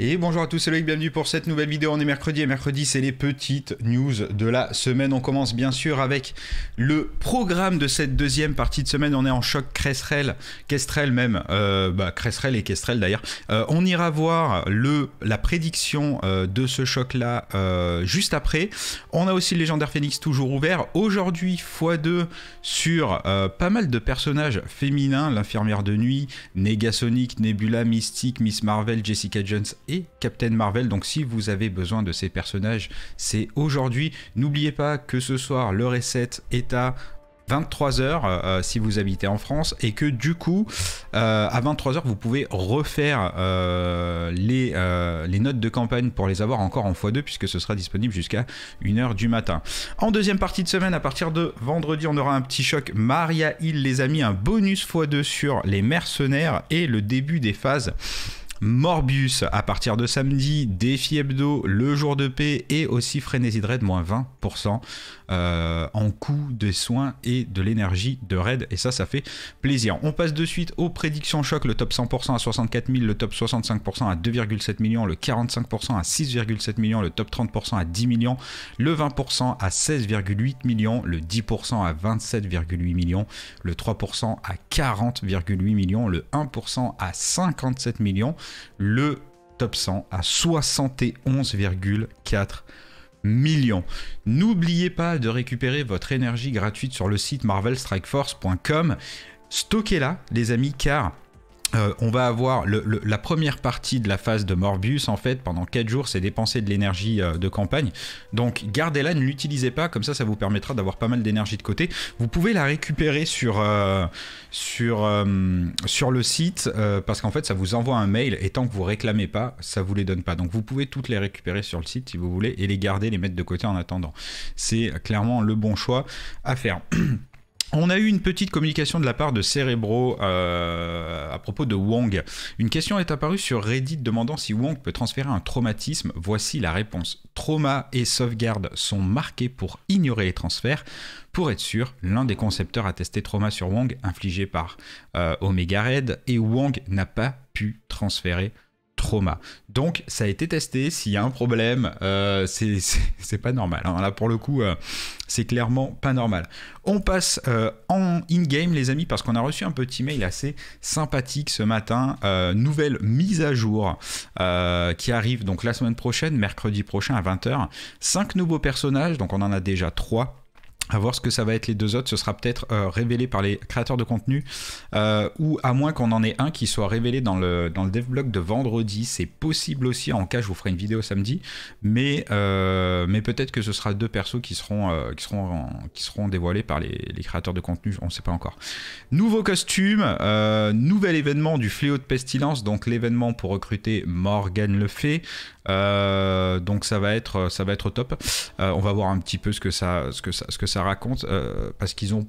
Et bonjour à tous, c'est Loïc, bienvenue pour cette nouvelle vidéo. On est mercredi et mercredi, c'est les petites news de la semaine. On commence bien sûr avec le programme de cette deuxième partie de semaine. On est en choc Kestrel, Kestrel même, euh, bah, et Kestrel d'ailleurs. Euh, on ira voir le, la prédiction euh, de ce choc-là euh, juste après. On a aussi le légendaire Phoenix toujours ouvert. Aujourd'hui, x2 sur pas mal de personnages féminins l'infirmière de nuit, Negasonic, Nebula, Mystique, Miss Marvel, Jessica Jones et Captain Marvel. Donc si vous avez besoin de ces personnages, c'est aujourd'hui. N'oubliez pas que ce soir, le reset est à 23h euh, euh, si vous habitez en France et que du coup euh, à 23h vous pouvez refaire les, les, notes de campagne pour les avoir encore en x2 puisque ce sera disponible jusqu'à 1h du matin. En deuxième partie de semaine à partir de vendredi on aura un petit choc Maria Hill les amis, un bonus x2 sur les mercenaires et le début des phases Morbius à partir de samedi, Défi Hebdo, Le Jour de Paix et aussi Frénésie de Raid, moins 20% euh, en coût des soins et de l'énergie de Raid. Et ça, ça fait plaisir. On passe de suite aux prédictions choc, le top 100% à 64 000, le top 65% à 2,7 millions, le 45% à 6,7 millions, le top 30% à 10 millions, le 20% à 16,8 millions, le 10% à 27,8 millions, le 3% à 40,8 millions, le 1% à 57 millions, le top 100 à 71,4 millions. N'oubliez pas de récupérer votre énergie gratuite sur le site marvelstrikeforce.com. Stockez-la, les amis, car euh, on va avoir la première partie de la phase de Morbius, en fait, pendant 4 jours, c'est dépenser de l'énergie euh, de campagne. Donc gardez-la, ne l'utilisez pas, comme ça, ça vous permettra d'avoir pas mal d'énergie de côté. Vous pouvez la récupérer sur, euh, sur, sur le site, parce qu'en fait, ça vous envoie un mail, et tant que vous réclamez pas, ça vous les donne pas. Donc vous pouvez toutes les récupérer sur le site, si vous voulez, et les garder, les mettre de côté en attendant. C'est clairement le bon choix à faire. On a eu une petite communication de la part de Cerebro euh, à propos de Wong. Une question est apparue sur Reddit demandant si Wong peut transférer un traumatisme. Voici la réponse. Trauma et sauvegarde sont marqués pour ignorer les transferts. Pour être sûr, l'un des concepteurs a testé trauma sur Wong infligé par euh, Omega Red et Wong n'a pas pu transférer donc ça a été testé, s'il y a un problème, euh, c'est pas normal. Hein. Là pour le coup, euh, c'est clairement pas normal. On passe euh, en in-game les amis parce qu'on a reçu un petit mail assez sympathique ce matin. nouvelle mise à jour qui arrive donc la semaine prochaine, mercredi prochain à 20h. Cinq nouveaux personnages, donc on en a déjà trois à voir ce que ça va être les deux autres, ce sera peut-être euh, révélé par les créateurs de contenu, euh, ou à moins qu'on en ait un qui soit révélé dans le, dans le dev blog de vendredi, c'est possible aussi, en cas je vous ferai une vidéo samedi, mais, euh, mais peut-être que ce sera deux persos qui seront, qui seront, qui seront dévoilés par les, créateurs de contenu, on ne sait pas encore. Nouveau costume, nouvel événement du fléau de pestilence, donc l'événement pour recruter Morgan Le Fay, euh, donc ça va être, ça va être top. Euh, on va voir un petit peu ce que ça, ce que ça, ce que ça raconte euh, parce qu'ils ont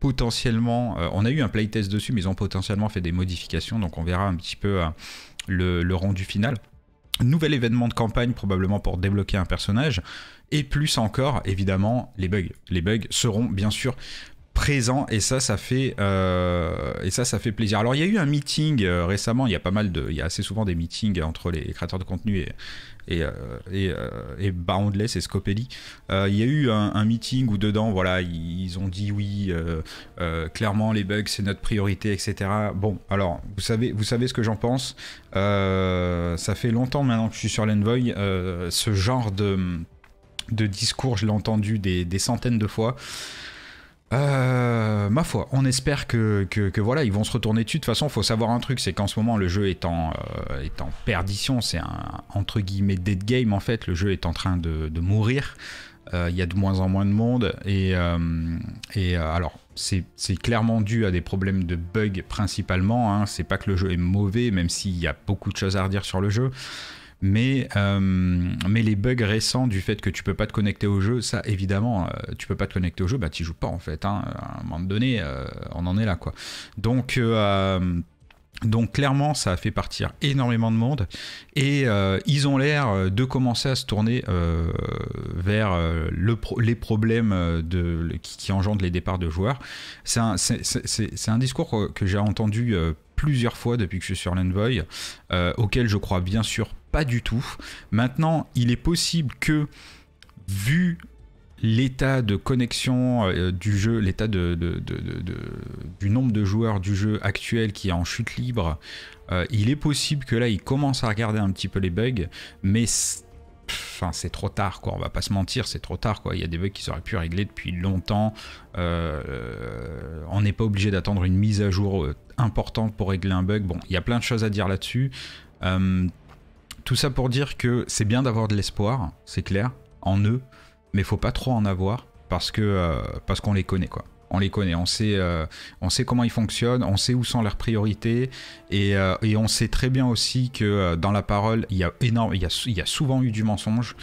potentiellement, on a eu un playtest dessus, mais ils ont potentiellement fait des modifications, donc on verra un petit peu le, le, rendu final. Nouvel événement de campagne, probablement pour débloquer un personnage, et plus encore, évidemment, les bugs. Les bugs seront bien sûr présent et ça ça fait euh, et ça ça fait plaisir alors il y a eu un meeting euh, récemment il y a pas mal de il y a assez souvent des meetings entre les créateurs de contenu et et, euh, et, et Boundless et Scopelli il y a eu un, meeting où dedans voilà ils, ont dit oui clairement les bugs c'est notre priorité etc bon alors vous savez vous savez ce que j'en pense ça fait longtemps maintenant que je suis sur l'Envoy ce genre de de discours je l'ai entendu des, des centaines de fois ma foi, on espère que, que, voilà, ils vont se retourner dessus. De toute façon, il faut savoir un truc, c'est qu'en ce moment, le jeu est en, euh, est en perdition. C'est un entre guillemets dead game en fait. Le jeu est en train de, de mourir. Euh, il y a de moins en moins de monde et, euh, et alors c'est clairement dû à des problèmes de bugs principalement. Hein. C'est pas que le jeu est mauvais, même s'il y a beaucoup de choses à redire sur le jeu. Mais, euh, mais les bugs récents du fait que tu peux pas te connecter au jeu, ça évidemment, euh, tu peux pas te connecter au jeu, bah tu joues pas en fait. Hein. À un moment donné, euh, on en est là quoi. Donc donc clairement, ça a fait partir énormément de monde et ils ont l'air de commencer à se tourner vers le les problèmes de, qui, engendrent les départs de joueurs. C'est un, un, discours que j'ai entendu plusieurs fois depuis que je suis sur l'Envoy, auquel je crois bien sûr pas du tout. Maintenant, il est possible que, vu l'état de connexion euh, du jeu, l'état de, du nombre de joueurs du jeu actuel qui est en chute libre, euh, il est possible que là, il commence à regarder un petit peu les bugs, mais enfin c'est trop tard quoi on va pas se mentir c'est trop tard quoi il y a des bugs qui seraient pu régler depuis longtemps euh, on n'est pas obligé d'attendre une mise à jour importante pour régler un bug bon il y a plein de choses à dire là-dessus tout ça pour dire que c'est bien d'avoir de l'espoir, c'est clair, en eux, mais faut pas trop en avoir parce que euh, parce qu'on les connaît quoi. On les connaît, on sait, euh, on sait comment ils fonctionnent, on sait où sont leurs priorités, et, euh, on sait très bien aussi que dans la parole, il y, a énorme, il, il y a souvent eu du mensonge,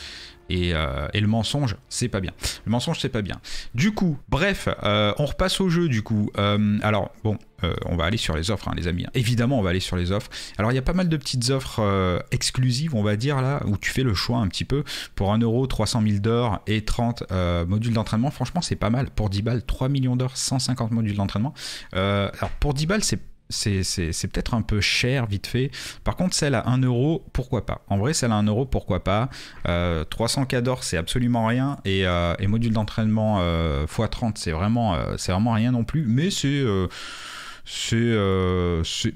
euh, et, le mensonge, c'est pas bien. Le mensonge, c'est pas bien. Du coup, bref, euh, on repasse au jeu du coup. Euh, alors, bon, on va aller sur les offres, hein, les amis. Évidemment, on va aller sur les offres. Alors, il y a pas mal de petites offres exclusives, on va dire, là, où tu fais le choix un petit peu. Pour 1 euro, 300 000 d'or et 30 modules d'entraînement, franchement, c'est pas mal. Pour 10 balles, 3 millions d'or, 150 modules d'entraînement. alors, pour 10 balles, c'est c'est peut-être un peu cher vite fait. Par contre, celle à 1 euro, pourquoi pas En vrai, celle à 1 euro, pourquoi pas 300 K d'or, c'est absolument rien. Et, euh, module d'entraînement x30, euh, c'est vraiment, euh, c'est vraiment rien non plus. Mais c'est.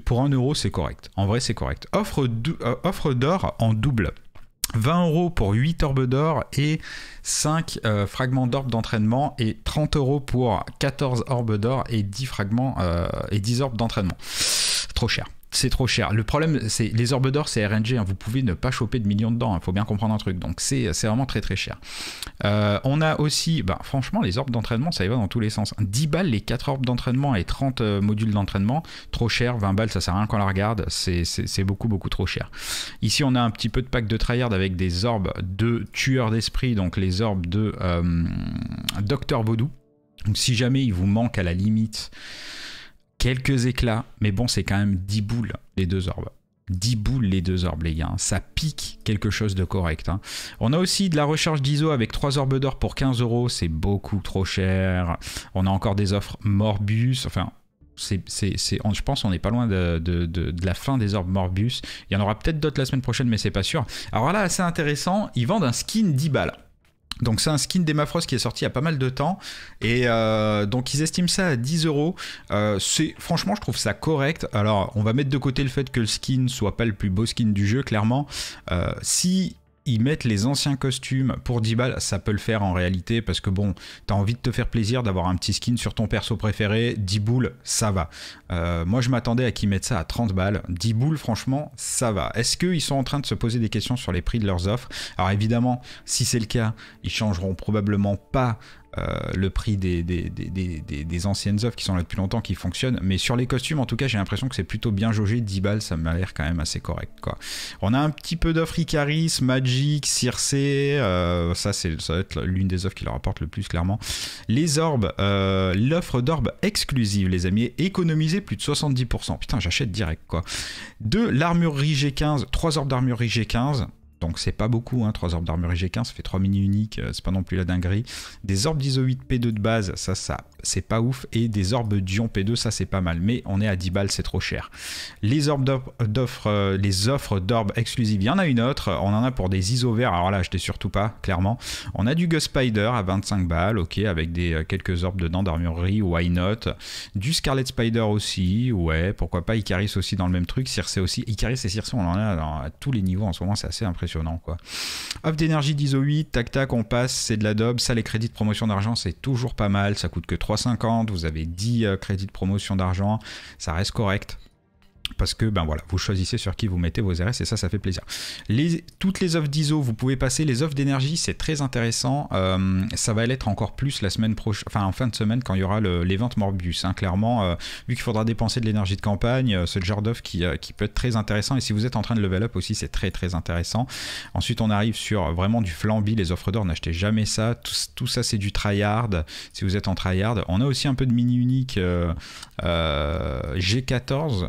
pour 1€ euro, c'est correct. En vrai, c'est correct. Offre d'or en double. 20 euros pour 8 orbes d'or et 5 euh, fragments d'orbes d'entraînement et 30 euros pour 14 orbes d'or et 10 fragments euh, et 10 orbes d'entraînement. Trop cher c'est trop cher. Le problème, c'est les orbes d'or, c'est RNG. Hein. vous pouvez ne pas choper de millions dedans. Il hein. faut bien comprendre un truc. Donc c'est vraiment très très cher. Euh, on a aussi, bah, franchement, les orbes d'entraînement, ça y va dans tous les sens. 10 balles les 4 orbes d'entraînement et 30 euh, modules d'entraînement. Trop cher, 20 balles, ça sert à rien qu'on la regarde. C'est beaucoup beaucoup trop cher. Ici, on a un petit peu de pack de tryhard avec des orbes de tueur d'esprit, donc les orbes de euh, Docteur Baudou. Donc si jamais il vous manque à la limite Quelques éclats, mais bon, c'est quand même 10 boules les deux orbes. 10 boules les deux orbes, les gars. Hein. Ça pique quelque chose de correct. Hein. On a aussi de la recharge d'ISO avec 3 orbes d'or pour 15 euros. C'est beaucoup trop cher. On a encore des offres Morbus. Enfin, c'est, je pense qu'on n'est pas loin de, la fin des orbes Morbus. Il y en aura peut-être d'autres la semaine prochaine, mais c'est pas sûr. Alors là, assez intéressant. Ils vendent un skin 10 balles. Donc c'est un skin d'Emafrost qui est sorti il y a pas mal de temps et euh, donc ils estiment ça à 10 euros. Euh, c'est franchement je trouve ça correct. Alors on va mettre de côté le fait que le skin soit pas le plus beau skin du jeu clairement. Euh, si ils mettent les anciens costumes pour 10 balles. Ça peut le faire en réalité parce que bon, t'as envie de te faire plaisir d'avoir un petit skin sur ton perso préféré. 10 boules, ça va. Euh, moi, je m'attendais à qu'ils mettent ça à 30 balles. 10 boules, franchement, ça va. Est-ce qu'ils sont en train de se poser des questions sur les prix de leurs offres Alors évidemment, si c'est le cas, ils changeront probablement pas euh, le prix des, des, anciennes offres qui sont là depuis longtemps, qui fonctionnent. Mais sur les costumes, en tout cas, j'ai l'impression que c'est plutôt bien jaugé. 10 balles, ça m'a l'air quand même assez correct. Quoi. On a un petit peu d'offres Icaris, Magic, Circe. Euh, ça, ça va être l'une des offres qui leur apporte le plus, clairement. Les orbes, euh, l'offre d'orbes exclusive, les amis, économiser plus de 70%. Putain, j'achète direct, quoi. De l'armurerie G15, 3 orbes d'armurerie G15. Donc c'est pas beaucoup, hein, 3 orbes d'armurerie G15, ça fait 3 mini uniques, euh, c'est pas non plus la dinguerie. Des orbes d'iso 8 P2 de base, ça, ça c'est pas ouf. Et des orbes d'ion P2, ça c'est pas mal. Mais on est à 10 balles, c'est trop cher. Les orbes d'offres, euh, les offres d'orbes exclusives, il y en a une autre. On en a pour des iso verts, alors là achetez surtout pas, clairement. On a du Gus Spider à 25 balles, ok, avec des, euh, quelques orbes dedans d'armurerie, why not. Du Scarlet Spider aussi, ouais, pourquoi pas. Icaris aussi dans le même truc, Circe aussi. Icaris et Circe, on en a à tous les niveaux en ce moment, c'est assez impressionnant impressionnant quoi. Off d'énergie d'ISO 8, tac tac, on passe, c'est de la dob, ça les crédits de promotion d'argent c'est toujours pas mal, ça coûte que 3,50, vous avez 10 euh, crédits de promotion d'argent, ça reste correct parce que ben voilà, vous choisissez sur qui vous mettez vos RS et ça, ça fait plaisir. toutes les offres d'ISO, vous pouvez passer les offres d'énergie, c'est très intéressant. Euh, ça va l'être encore plus la semaine prochaine, enfin en fin de semaine quand il y aura ventes Morbius. Hein, clairement, euh, vu qu'il faudra dépenser de l'énergie de campagne, euh, ce genre d'offre qui, peut être très intéressant. Et si vous êtes en train de level up aussi, c'est très très intéressant. Ensuite, on arrive sur vraiment du flambi, les offres d'or, n'achetez jamais ça. Tout, ça, c'est du tryhard. Si vous êtes en tryhard, on a aussi un peu de mini unique G14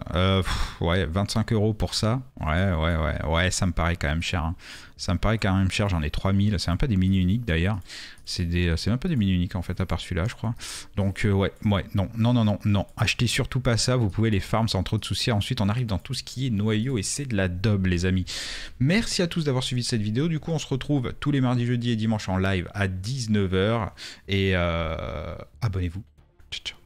ouais, 25 euros pour ça. Ouais, ouais, ouais, ouais, ça me paraît quand même cher. Hein. Ça me paraît quand même cher, j'en ai 3000. C'est un peu des mini uniques d'ailleurs. C'est des, c'est un peu des mini uniques en fait, à part celui-là, je crois. Donc, euh, ouais, ouais, non, non, non, non, non. Achetez surtout pas ça, vous pouvez les farms sans trop de soucis. Ensuite, on arrive dans tout ce qui est noyau et c'est de la dobe, les amis. Merci à tous d'avoir suivi cette vidéo. Du coup, on se retrouve tous les mardis, jeudis et dimanches en live à 19h. Et euh, abonnez-vous. Ciao, ciao.